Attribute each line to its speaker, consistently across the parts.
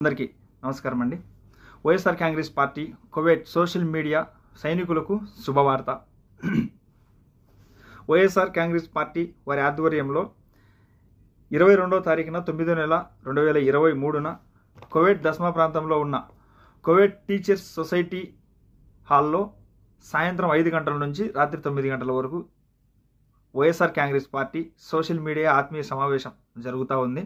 Speaker 1: అందరికీ నమస్కారం అండి YSR Congress party Kuwait social media సైనికులకు శుభవార్త వైఎస్ఆర్ కాంగ్రెస్ పార్టీ వారి ఆధ్వర్యంలో ఇరవై రెండవ తారీఖున తొమ్మిదో నెల రెండు వేల ఇరవై మూడున కువైట్ దస్మా ప్రాంతంలో ఉన్న కోవిడ్ టీచర్స్ సొసైటీ హాల్లో సాయంత్రం ఐదు గంటల నుంచి రాత్రి తొమ్మిది గంటల వరకు YSR Congress party social media ఆత్మీయ సమావేశం జరుగుతూ ఉంది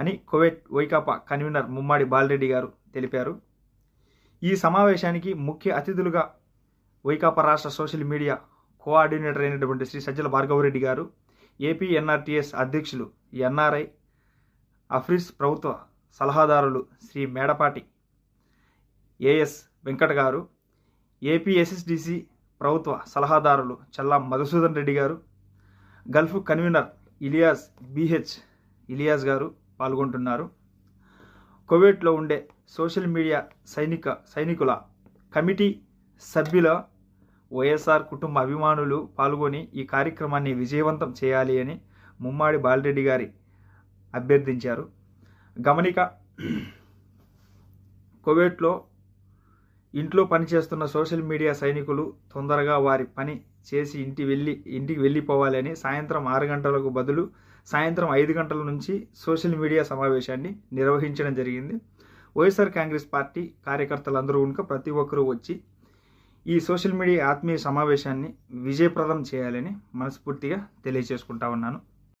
Speaker 1: అని కువైట్ వైకాపా కన్వీనర్ ముమ్మాడి బాలరెడ్డి గారు తెలిపారు ఈ సమావేశానికి ముఖ్య అతిథులుగా వైకాపా రాష్ట్ర సోషల్ మీడియా కోఆర్డినేటర్ అయినటువంటి శ్రీ సజ్జల భార్గవరెడ్డి గారు ఏపీ ఎన్ఆర్టీఎస్ అధ్యక్షులు ఎన్ఆర్ఐ అఫ్రిస్ ప్రభుత్వ సలహాదారులు శ్రీ మేడపాటి ఏఎస్ వెంకట గారు ఏపీ ఎస్ఎస్డిసి ప్రభుత్వ సలహాదారులు చల్లా మధుసూదన్ రెడ్డి గారు Gulf convener Ilyas BH Ilyas గారు పాల్గొంటున్నారు కోవిడ్లో ఉండే సోషల్ మీడియా సైనిక సైనికుల కమిటీ సభ్యుల వైఎస్ఆర్ కుటుంబ అభిమానులు పాల్గొని ఈ కార్యక్రమాన్ని విజయవంతం చేయాలి అని ముమ్మాడి బాలరెడ్డి గారి అభ్యర్థించారు గమనిక కోవేట్లో ఇంట్లో పనిచేస్తున్న సోషల్ మీడియా సైనికులు తొందరగా వారి పని చేసి ఇంటి వెళ్ళి ఇంటికి వెళ్ళిపోవాలని సాయంత్రం ఆరు గంటలకు బదులు సాయంత్రం ఐదు గంటల నుంచి సోషల్ మీడియా సమావేశాన్ని నిర్వహించడం జరిగింది వైఎస్ఆర్ కాంగ్రెస్ పార్టీ కార్యకర్తలందరూ కనుక ప్రతి ఒక్కరూ వచ్చి ఈ సోషల్ మీడియా ఆత్మీయ సమావేశాన్ని విజయప్రదం చేయాలని మనస్ఫూర్తిగా తెలియజేసుకుంటా ఉన్నాను